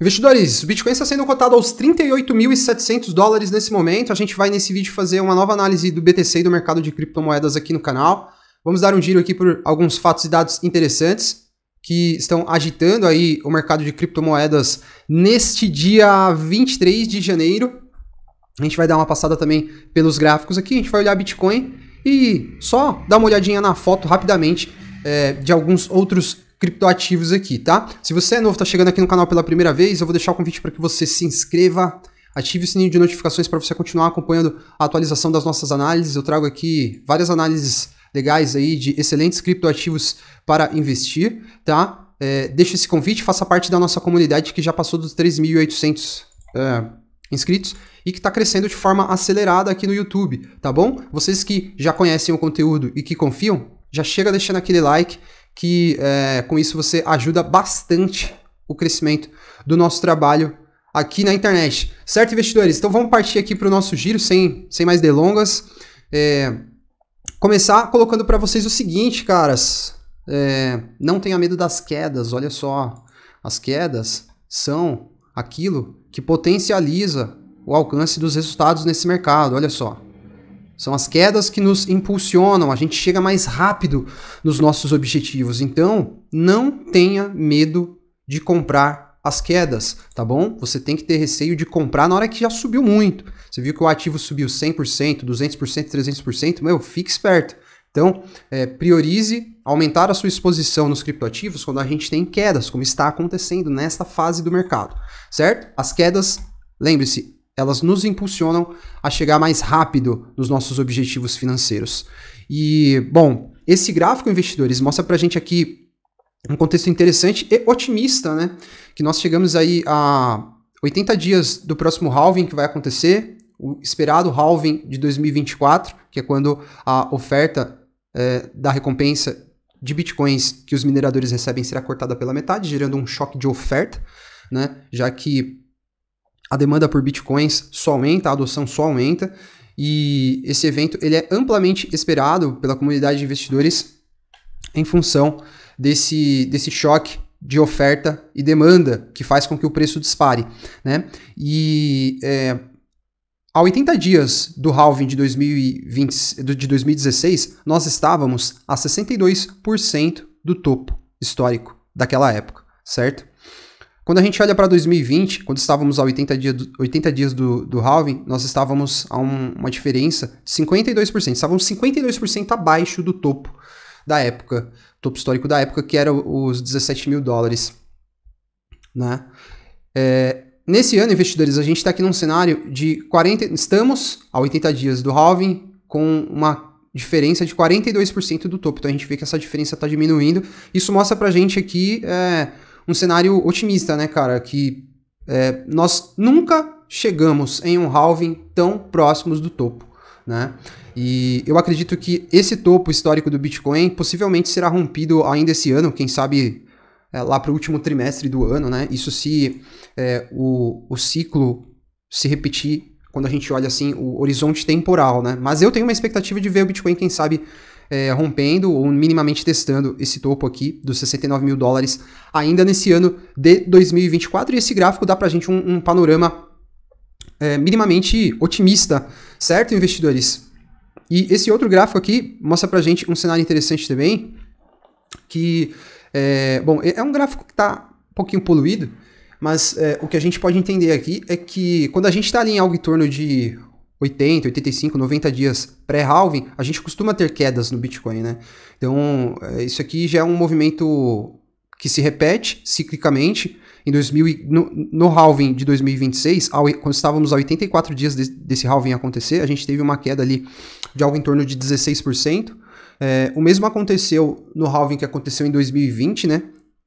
Investidores, o Bitcoin está sendo cotado aos 38.700 dólares nesse momento. A gente vai nesse vídeo fazer uma nova análise do BTC e do mercado de criptomoedas aqui no canal. Vamos dar um giro aqui por alguns fatos e dados interessantes que estão agitando aí o mercado de criptomoedas neste dia 23 de janeiro. A gente vai dar uma passada também pelos gráficos aqui, a gente vai olhar Bitcoin e só dar uma olhadinha na foto rapidamente é, de alguns outros criptoativos aqui, tá? Se você é novo, tá chegando aqui no canal pela primeira vez, eu vou deixar o convite para que você se inscreva, ative o sininho de notificações para você continuar acompanhando a atualização das nossas análises. Eu trago aqui várias análises legais aí de excelentes criptoativos para investir, tá? É, deixa esse convite, faça parte da nossa comunidade que já passou dos 3.800 é, inscritos e que está crescendo de forma acelerada aqui no YouTube, tá bom? Vocês que já conhecem o conteúdo e que confiam, já chega deixando aquele like que é, com isso você ajuda bastante o crescimento do nosso trabalho aqui na internet. Certo, investidores? Então vamos partir aqui para o nosso giro sem, sem mais delongas. É, começar colocando para vocês o seguinte, caras. É, não tenha medo das quedas, olha só. As quedas são aquilo que potencializa o alcance dos resultados nesse mercado, olha só. São as quedas que nos impulsionam, a gente chega mais rápido nos nossos objetivos. Então, não tenha medo de comprar as quedas, tá bom? Você tem que ter receio de comprar na hora que já subiu muito. Você viu que o ativo subiu 100%, 200%, 300%, meu, fique esperto. Então, é, priorize aumentar a sua exposição nos criptoativos quando a gente tem quedas, como está acontecendo nesta fase do mercado, certo? As quedas, lembre-se, elas nos impulsionam a chegar mais rápido nos nossos objetivos financeiros. E, bom, esse gráfico, investidores, mostra para gente aqui um contexto interessante e otimista, né? Que nós chegamos aí a 80 dias do próximo halving que vai acontecer, o esperado halving de 2024, que é quando a oferta é, da recompensa de bitcoins que os mineradores recebem será cortada pela metade, gerando um choque de oferta, né? Já que a demanda por bitcoins só aumenta, a adoção só aumenta, e esse evento ele é amplamente esperado pela comunidade de investidores em função desse, desse choque de oferta e demanda que faz com que o preço dispare. Né? E é, há 80 dias do halving de, 2020, de 2016, nós estávamos a 62% do topo histórico daquela época, certo? Quando a gente olha para 2020, quando estávamos a 80, dia do, 80 dias do, do halving, nós estávamos a um, uma diferença de 52%. Estávamos 52% abaixo do topo da época, topo histórico da época, que era os 17 mil dólares. Né? É, nesse ano, investidores, a gente está aqui num cenário de 40. Estamos a 80 dias do halving, com uma diferença de 42% do topo. Então a gente vê que essa diferença está diminuindo. Isso mostra para a gente aqui. É, um cenário otimista, né, cara? Que é, nós nunca chegamos em um halving tão próximos do topo, né? E eu acredito que esse topo histórico do Bitcoin possivelmente será rompido ainda esse ano, quem sabe é, lá para o último trimestre do ano, né? Isso se é, o, o ciclo se repetir quando a gente olha assim o horizonte temporal, né? Mas eu tenho uma expectativa de ver o Bitcoin, quem sabe, é, rompendo ou minimamente testando esse topo aqui dos 69 mil dólares ainda nesse ano de 2024. E esse gráfico dá para a gente um, um panorama é, minimamente otimista, certo, investidores? E esse outro gráfico aqui mostra para a gente um cenário interessante também, que é, bom, é, é um gráfico que está um pouquinho poluído, mas é, o que a gente pode entender aqui é que quando a gente está ali em algo em torno de 80, 85, 90 dias pré-halving, a gente costuma ter quedas no Bitcoin, né? Então, eh, isso aqui já é um movimento que se repete ciclicamente. Em 2000, no, no halving de 2026, ao, quando estávamos a 84 dias de, desse halving acontecer, a gente teve uma queda ali de algo em torno de 16%. É, eh, o mesmo aconteceu no halving que aconteceu em 2020, né?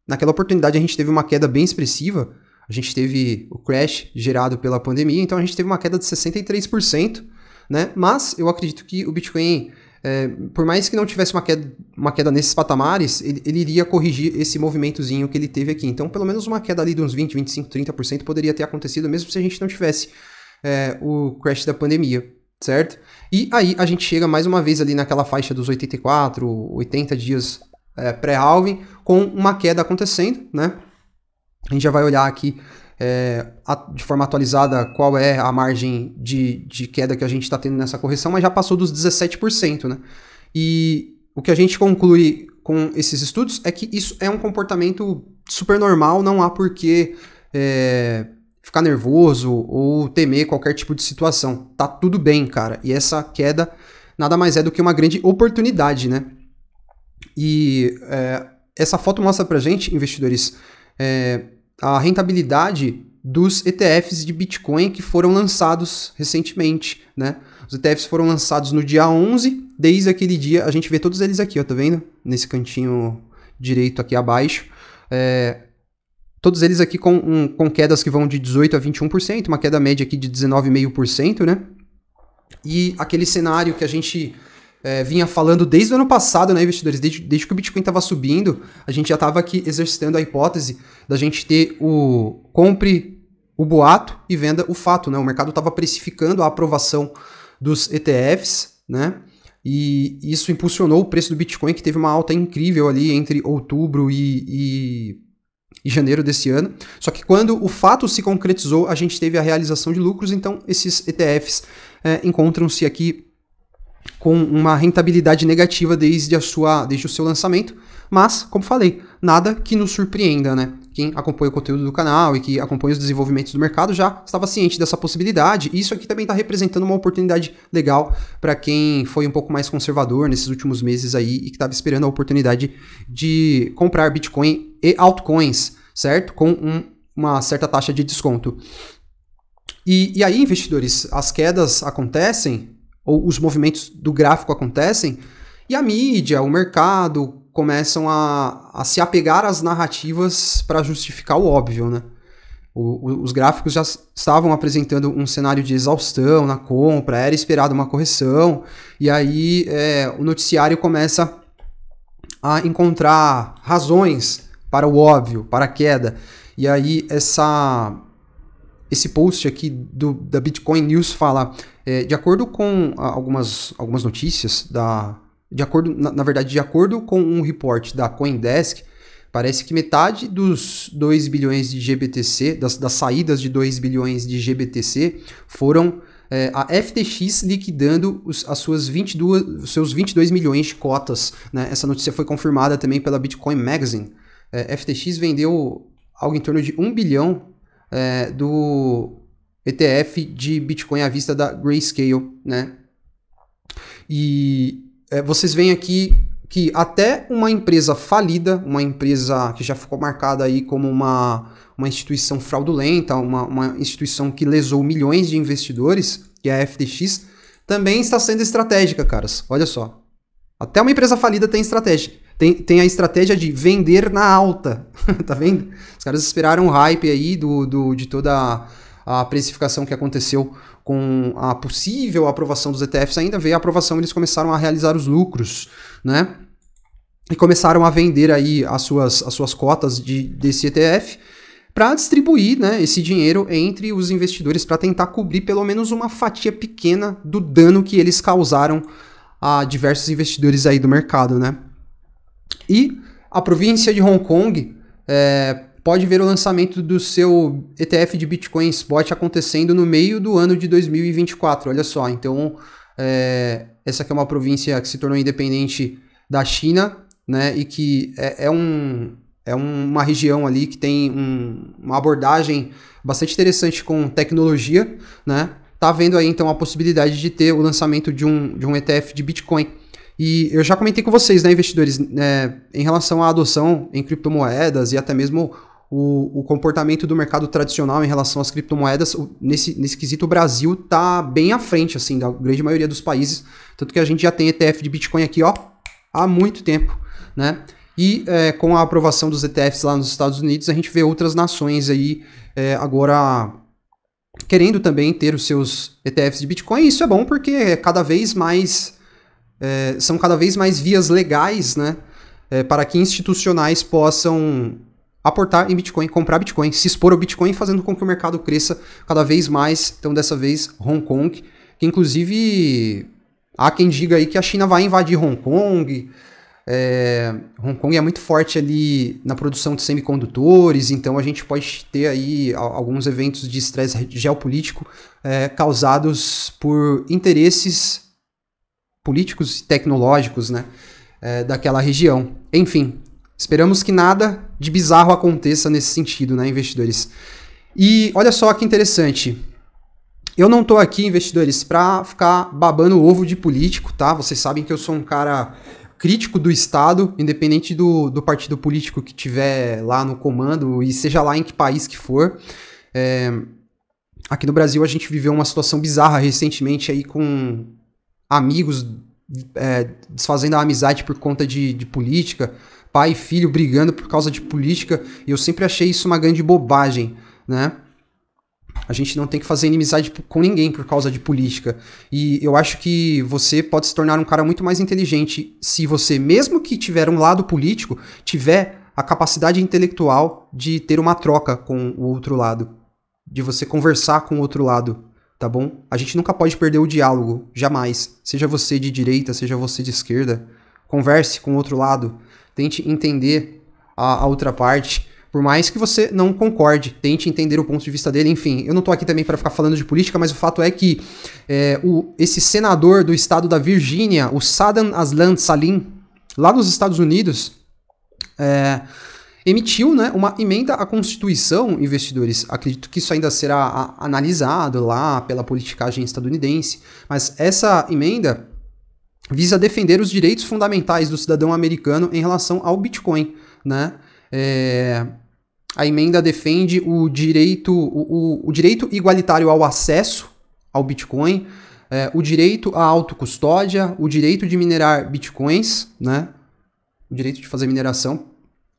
Naquela oportunidade a gente teve uma queda bem expressiva, a gente teve o crash gerado pela pandemia, então a gente teve uma queda de 63%, né? Mas eu acredito que o Bitcoin, é, por mais que não tivesse uma queda, uma queda nesses patamares, ele, ele, iria corrigir esse movimentozinho que ele teve aqui. Então, pelo menos uma queda ali de uns 20, 25, 30% poderia ter acontecido, mesmo se a gente não tivesse é, o crash da pandemia, certo? E aí a gente chega mais uma vez ali naquela faixa dos 84, 80 dias é, pré-halving, com uma queda acontecendo, né? A gente já vai olhar aqui é, de forma atualizada qual é a margem de, de queda que a gente está tendo nessa correção, mas já passou dos 17%. Né? E o que a gente conclui com esses estudos é que isso é um comportamento super normal, não há por é, ficar nervoso ou temer qualquer tipo de situação. Tá tudo bem, cara. E essa queda nada mais é do que uma grande oportunidade, né? E é, essa foto mostra pra gente, investidores, é, a rentabilidade dos ETFs de Bitcoin que foram lançados recentemente, né? Os ETFs foram lançados no dia 11, desde aquele dia, a gente vê todos eles aqui, ó, tá vendo? Nesse cantinho direito aqui abaixo. É, todos eles aqui com, um, com quedas que vão de 18% a 21%, uma queda média aqui de 19,5%, né? E aquele cenário que a gente é, vinha falando desde o ano passado, né, investidores? Desde, desde que o Bitcoin estava subindo, a gente já estava aqui exercitando a hipótese da gente ter o compre o boato e venda o fato, né? O mercado estava precificando a aprovação dos ETFs, né? E isso impulsionou o preço do Bitcoin, que teve uma alta incrível ali entre outubro e, e, e janeiro desse ano. Só que quando o fato se concretizou, a gente teve a realização de lucros, então esses ETFs é, encontram-se aqui com uma rentabilidade negativa desde, a sua, desde o seu lançamento, mas, como falei, nada que nos surpreenda, né? Quem acompanha o conteúdo do canal e que acompanha os desenvolvimentos do mercado já estava ciente dessa possibilidade. E isso aqui também está representando uma oportunidade legal para quem foi um pouco mais conservador nesses últimos meses aí e que estava esperando a oportunidade de comprar Bitcoin e altcoins, certo? Com um, uma certa taxa de desconto. E, e aí, investidores, as quedas acontecem ou os movimentos do gráfico acontecem, e a mídia, o mercado começam a, a se apegar às narrativas para justificar o óbvio, né? O, o, os gráficos já estavam apresentando um cenário de exaustão na compra, era esperada uma correção, e aí é, o noticiário começa a encontrar razões para o óbvio, para a queda. E aí essa esse post aqui do, da Bitcoin News fala, é, de acordo com algumas, algumas notícias, da, de acordo, na, na verdade, de acordo com um reporte da Coindesk, parece que metade dos 2 bilhões de GBTC, das, das saídas de 2 bilhões de GBTC, foram é, a FTX liquidando os, as suas 22, os seus 22 milhões de cotas. Né? Essa notícia foi confirmada também pela Bitcoin Magazine. É, FTX vendeu algo em torno de 1 bilhão é, do ETF de Bitcoin à vista da Grayscale, né? E é, vocês veem aqui que até uma empresa falida, uma empresa que já ficou marcada aí como uma, uma instituição fraudulenta, uma, uma instituição que lesou milhões de investidores, que é a FTX, também está sendo estratégica, caras. Olha só. Até uma empresa falida tem estratégia. Tem, tem a estratégia de vender na alta, tá vendo? Os caras esperaram o hype aí do, do, de toda a, precificação que aconteceu com a possível aprovação dos ETFs. Ainda veio a aprovação, eles começaram a realizar os lucros, né? E começaram a vender aí as suas, as suas cotas de, desse ETF para distribuir né, esse dinheiro entre os investidores para tentar cobrir pelo menos uma fatia pequena do dano que eles causaram a diversos investidores aí do mercado, né? E a província de Hong Kong é, pode ver o lançamento do seu ETF de Bitcoin Spot acontecendo no meio do ano de 2024. Olha só, então é, essa aqui é uma província que se tornou independente da China, né? E que é, é um, é uma região ali que tem um, uma abordagem bastante interessante com tecnologia, né? Tá vendo aí então a possibilidade de ter o lançamento de um, de um ETF de Bitcoin. E eu já comentei com vocês, né, investidores, é, em relação à adoção em criptomoedas e até mesmo o, o, comportamento do mercado tradicional em relação às criptomoedas, nesse, nesse quesito, o Brasil tá bem à frente, assim, da grande maioria dos países. Tanto que a gente já tem ETF de Bitcoin aqui, ó, há muito tempo, né? E é, com a aprovação dos ETFs lá nos Estados Unidos, a gente vê outras nações aí é, agora querendo também ter os seus ETFs de Bitcoin. E isso é bom porque é cada vez mais é, são cada vez mais vias legais né, é, para que institucionais possam aportar em Bitcoin, comprar Bitcoin, se expor ao Bitcoin, fazendo com que o mercado cresça cada vez mais. Então, dessa vez, Hong Kong, que inclusive há quem diga aí que a China vai invadir Hong Kong. É, Hong Kong é muito forte ali na produção de semicondutores, então a gente pode ter aí alguns eventos de estresse geopolítico é, causados por interesses políticos e tecnológicos né, é, daquela região. Enfim, esperamos que nada de bizarro aconteça nesse sentido, né, investidores? E olha só que interessante. Eu não estou aqui, investidores, para ficar babando ovo de político, tá? Vocês sabem que eu sou um cara crítico do Estado, independente do, do partido político que tiver lá no comando e seja lá em que país que for. É, aqui no Brasil a gente viveu uma situação bizarra recentemente aí com amigos é, desfazendo a amizade por conta de, de política, pai e filho brigando por causa de política, e eu sempre achei isso uma grande bobagem, né? A gente não tem que fazer inimizade com ninguém por causa de política. E eu acho que você pode se tornar um cara muito mais inteligente se você, mesmo que tiver um lado político, tiver a capacidade intelectual de ter uma troca com o outro lado, de você conversar com o outro lado, tá bom? A gente nunca pode perder o diálogo, jamais. Seja você de direita, seja você de esquerda, converse com o outro lado, tente entender a, a outra parte, por mais que você não concorde, tente entender o ponto de vista dele. Enfim, eu não tô aqui também para ficar falando de política, mas o fato é que é, o, esse senador do estado da Virgínia, o Saddam Aslan Salim, lá nos Estados Unidos, é, emitiu né, uma emenda à Constituição, investidores. Acredito que isso ainda será analisado lá pela politicagem estadunidense, mas essa emenda visa defender os direitos fundamentais do cidadão americano em relação ao Bitcoin. Né? É, a emenda defende o direito, o, o, o direito igualitário ao acesso ao Bitcoin, é, o direito à autocustódia, o direito de minerar bitcoins, né? o direito de fazer mineração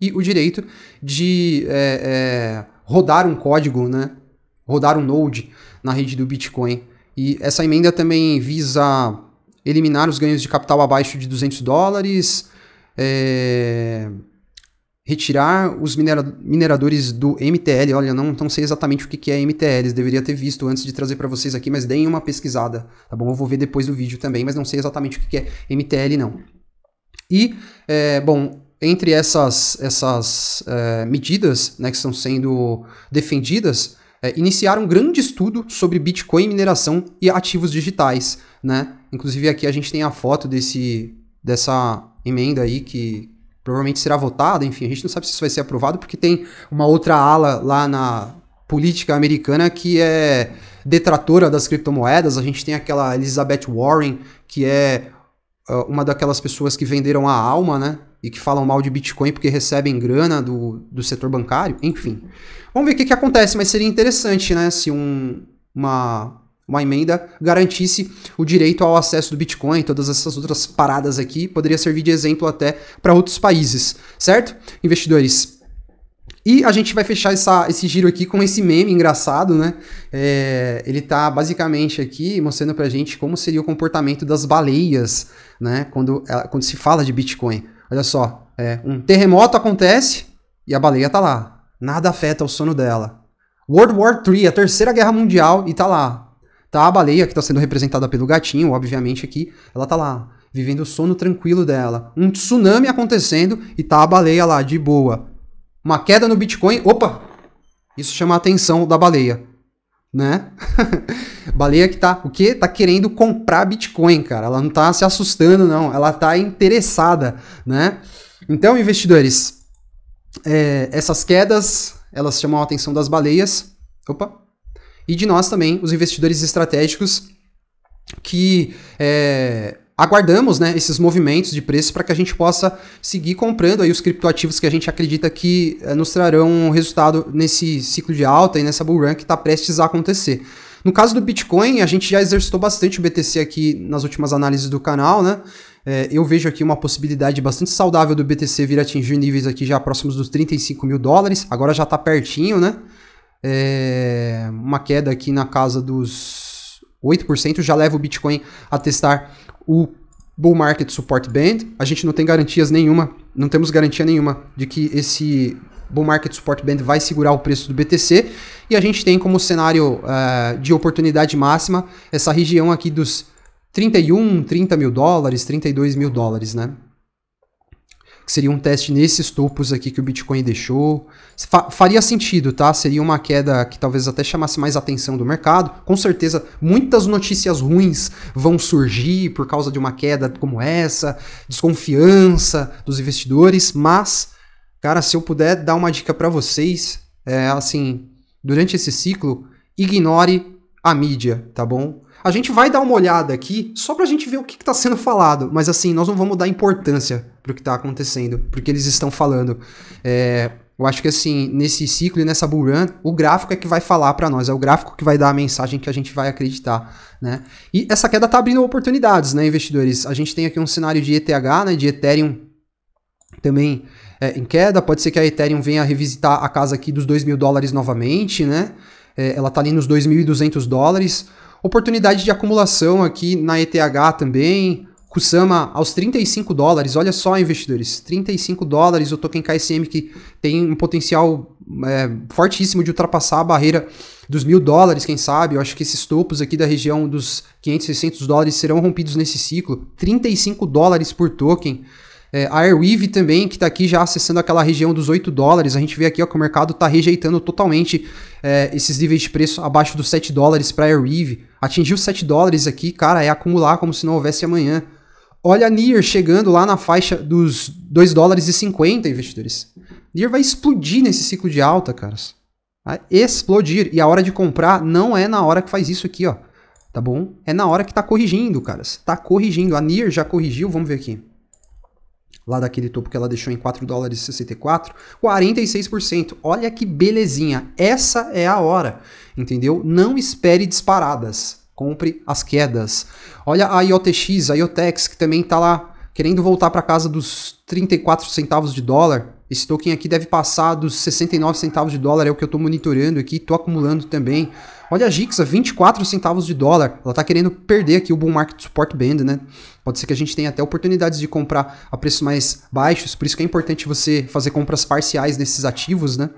e o direito de é, é, rodar um código, né? rodar um node na rede do Bitcoin. E essa emenda também visa eliminar os ganhos de capital abaixo de 200 dólares, é, retirar os minera mineradores do MTL. Olha, não, não sei exatamente o que, que é MTL, deveria ter visto antes de trazer para vocês aqui, mas deem uma pesquisada, tá bom? Eu vou ver depois do vídeo também, mas não sei exatamente o que, que é MTL, não. E, é, bom, entre essas, essas é, medidas né, que estão sendo defendidas, é, eh, iniciar um grande estudo sobre Bitcoin, mineração e ativos digitais. Né? Inclusive aqui a gente tem a foto desse, dessa emenda aí que provavelmente será votada, enfim, a gente não sabe se isso vai ser aprovado, porque tem uma outra ala lá na política americana que é detratora das criptomoedas, a gente tem aquela Elizabeth Warren, que é eh, uma daquelas pessoas que venderam a alma, né? e que falam mal de Bitcoin porque recebem grana do, do setor bancário, enfim. Vamos ver o que, que acontece, mas seria interessante, né, se um, uma, uma emenda garantisse o direito ao acesso do Bitcoin, todas essas outras paradas aqui, poderia servir de exemplo até para outros países, certo? Investidores. E a gente vai fechar essa, esse giro aqui com esse meme engraçado, né? É, ele tá basicamente aqui mostrando pra gente como seria o comportamento das baleias, né? Quando, é, quando se fala de Bitcoin. Olha só, é, hum. um terremoto acontece e a baleia tá lá. Nada afeta o sono dela. World War III, a Terceira Guerra Mundial, e tá lá. Tá a baleia que está sendo representada pelo gatinho, obviamente aqui, ela tá lá, vivendo o sono tranquilo dela. Um tsunami acontecendo e tá a baleia lá de boa. Uma queda no Bitcoin, opa, isso chama a atenção da baleia né? Baleia que tá, o quê? Tá querendo comprar Bitcoin, cara. Ela não tá se assustando, não. Ela tá interessada, né? Então, investidores, é, essas quedas, elas chamam a atenção das baleias. Opa! E de nós também, os investidores estratégicos que é, aguardamos né, esses movimentos de preço para que a gente possa seguir comprando aí os criptoativos que a gente acredita que eh, nos trarão resultado nesse ciclo de alta e nessa bull run que está prestes a acontecer. No caso do Bitcoin, a gente já exercitou bastante o BTC aqui nas últimas análises do canal, né? É, eu vejo aqui uma possibilidade bastante saudável do BTC vir atingir níveis aqui já próximos dos 35 mil dólares. Agora já está pertinho, né? É, uma queda aqui na casa dos 8% já leva o Bitcoin a testar o bull market support band. A gente não tem garantias nenhuma, não temos garantia nenhuma de que esse bull market support band vai segurar o preço do BTC. E a gente tem como cenário uh, de oportunidade máxima essa região aqui dos 31, 30 mil dólares, 32 mil dólares, né? que seria um teste nesses topos aqui que o Bitcoin deixou. Fa faria sentido, tá? Seria uma queda que talvez até chamasse mais atenção do mercado. Com certeza, muitas notícias ruins vão surgir por causa de uma queda como essa, desconfiança dos investidores, mas, cara, se eu puder dar uma dica para vocês, é assim, durante esse ciclo, ignore a mídia, tá bom? A gente vai dar uma olhada aqui só para a gente ver o que está sendo falado, mas assim, nós não vamos dar importância para o que está acontecendo, para que eles estão falando. É, eu acho que assim, nesse ciclo e nessa bull run, o gráfico é que vai falar para nós, é o gráfico que vai dar a mensagem que a gente vai acreditar, né? E essa queda está abrindo oportunidades, né, investidores? A gente tem aqui um cenário de ETH, né, de Ethereum também é, em queda, pode ser que a Ethereum venha revisitar a casa aqui dos 2 mil dólares novamente, né? É, ela está ali nos 2.200 dólares, Oportunidade de acumulação aqui na ETH também. Kusama aos 35 dólares, olha só, investidores, 35 dólares o token KSM que tem um potencial é, fortíssimo de ultrapassar a barreira dos mil dólares, quem sabe. Eu acho que esses topos aqui da região dos 500, 600 dólares serão rompidos nesse ciclo. 35 dólares por token. É, a Airweave também, que está aqui já acessando aquela região dos 8 dólares, a gente vê aqui ó, que o mercado está rejeitando totalmente é, esses níveis de preço abaixo dos 7 dólares para a Airweave. Atingiu 7 dólares aqui, cara, é acumular como se não houvesse amanhã. Olha a Nier chegando lá na faixa dos 2 dólares e 50, investidores. Nier vai explodir nesse ciclo de alta, caras. Vai explodir. E a hora de comprar não é na hora que faz isso aqui, ó. Tá bom? É na hora que tá corrigindo, caras. Tá corrigindo. A Nier já corrigiu, vamos ver aqui lá daquele topo que ela deixou em 4 dólares e 64, 46%. Olha que belezinha. Essa é a hora, entendeu? Não espere disparadas. Compre as quedas. Olha a IOTX, a IOTEX, que também está lá querendo voltar para casa dos 34 centavos de dólar. Esse token aqui deve passar dos 69 centavos de dólar, é o que eu estou monitorando aqui, estou acumulando também. Olha a Gixa, 24 centavos de dólar. Ela está querendo perder aqui o bull market support band, né? Pode ser que a gente tenha até oportunidades de comprar a preços mais baixos, por isso que é importante você fazer compras parciais nesses ativos, né?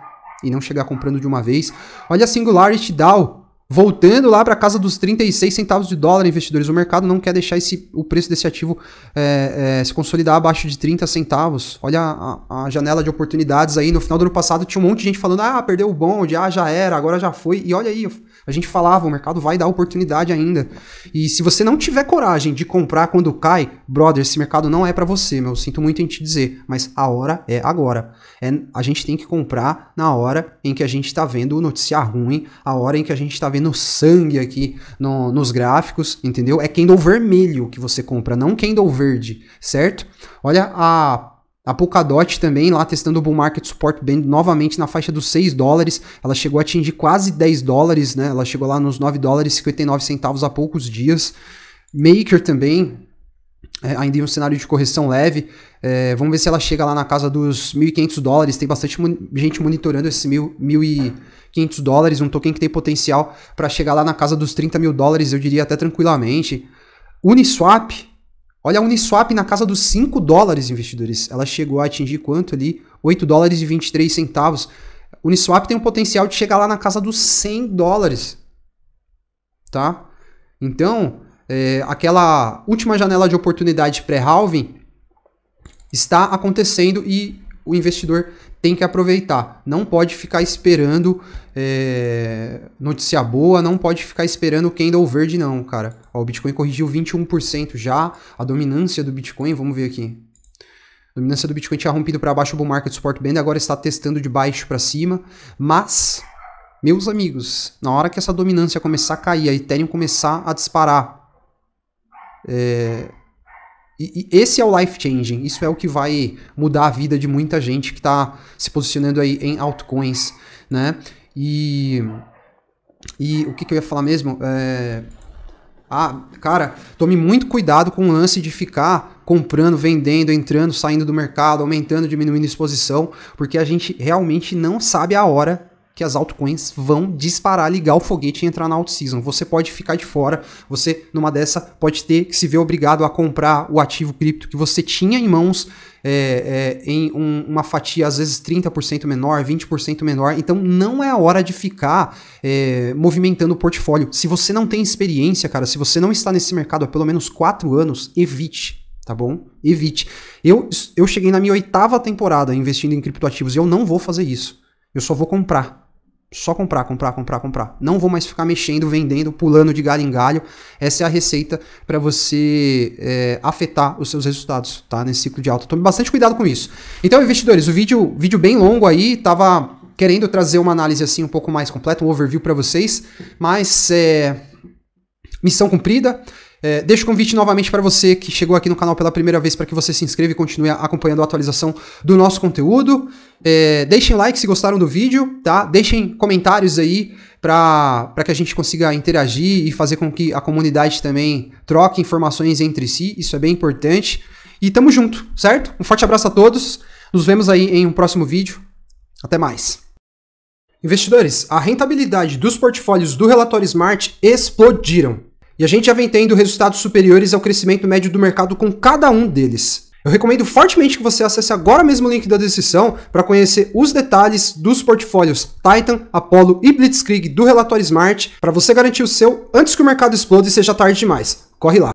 E não chegar comprando de uma vez. Olha a Singularity Dow voltando lá para casa dos 36 centavos de dólar, investidores. O mercado não quer deixar esse, o preço desse ativo é, é, se consolidar abaixo de 30 centavos. Olha a, a, janela de oportunidades aí. No final do ano passado tinha um monte de gente falando: ah, perdeu o bonde, ah, já era, agora já foi. E olha aí, a gente falava, o mercado vai dar oportunidade ainda. E se você não tiver coragem de comprar quando cai, brother, esse mercado não é para você, meu. Sinto muito em te dizer, mas a hora é agora. É, a gente tem que comprar na hora em que a gente está vendo notícia ruim, a hora em que a gente está vendo sangue aqui no, nos gráficos, entendeu? É candle vermelho que você compra, não candle verde, certo? Olha a a Polkadot também, lá testando o bull market support band novamente na faixa dos 6 dólares, ela chegou a atingir quase 10 dólares, né? Ela chegou lá nos 9 dólares e 59 centavos há poucos dias. Maker também, é, ainda em um cenário de correção leve. É, vamos ver se ela chega lá na casa dos 1.500 dólares. Tem bastante mon gente monitorando esses 1.500 dólares. Um token que tem potencial para chegar lá na casa dos 30 mil dólares, eu diria até tranquilamente. Uniswap Olha a Uniswap na casa dos 5 dólares, investidores. Ela chegou a atingir quanto ali? 8 dólares e 23 centavos. Uniswap tem o potencial de chegar lá na casa dos 100 dólares. Tá? Então, é, aquela última janela de oportunidade pré-halving está acontecendo e o investidor tem que aproveitar. Não pode ficar esperando é, notícia boa, não pode ficar esperando o candle verde, não, cara. Ó, o Bitcoin corrigiu 21% já. A dominância do Bitcoin, vamos ver aqui. A dominância do Bitcoin tinha rompido para baixo o bull market support band, agora está testando de baixo para cima. Mas, meus amigos, na hora que essa dominância começar a cair, a Ethereum começar a disparar, é, e, e esse é o life changing. Isso é o que vai mudar a vida de muita gente que está se posicionando aí em altcoins, né? E e o que, que eu ia falar mesmo? É... Ah, cara, tome muito cuidado com o lance de ficar comprando, vendendo, entrando, saindo do mercado, aumentando, diminuindo exposição, porque a gente realmente não sabe a hora que as altcoins vão disparar, ligar o foguete e entrar na alt-season. Você pode ficar de fora, você numa dessa pode ter que se ver obrigado a comprar o ativo cripto que você tinha em mãos é, é, em um, uma fatia às vezes 30% menor, 20% menor. Então não é a hora de ficar é, movimentando o portfólio. Se você não tem experiência, cara, se você não está nesse mercado há pelo menos 4 anos, evite, tá bom? Evite. Eu, eu cheguei na minha oitava temporada investindo em criptoativos e eu não vou fazer isso. Eu só vou comprar. Só comprar, comprar, comprar, comprar. Não vou mais ficar mexendo, vendendo, pulando de galho em galho. Essa é a receita para você é, afetar os seus resultados, tá? Nesse ciclo de alta. Tome bastante cuidado com isso. Então, investidores, o vídeo, vídeo bem longo aí, tava querendo trazer uma análise assim um pouco mais completa, um overview para vocês, mas é, missão cumprida. É, deixo o convite novamente para você que chegou aqui no canal pela primeira vez para que você se inscreva e continue acompanhando a atualização do nosso conteúdo. É, deixem like se gostaram do vídeo, tá? Deixem comentários aí para que a gente consiga interagir e fazer com que a comunidade também troque informações entre si. Isso é bem importante. E tamo junto, certo? Um forte abraço a todos. Nos vemos aí em um próximo vídeo. Até mais. Investidores, a rentabilidade dos portfólios do relatório Smart explodiram. E a gente já vem tendo resultados superiores ao crescimento médio do mercado com cada um deles. Eu recomendo fortemente que você acesse agora mesmo o link da descrição para conhecer os detalhes dos portfólios Titan, Apollo e Blitzkrieg do relatório Smart para você garantir o seu antes que o mercado exploda e seja tarde demais. Corre lá!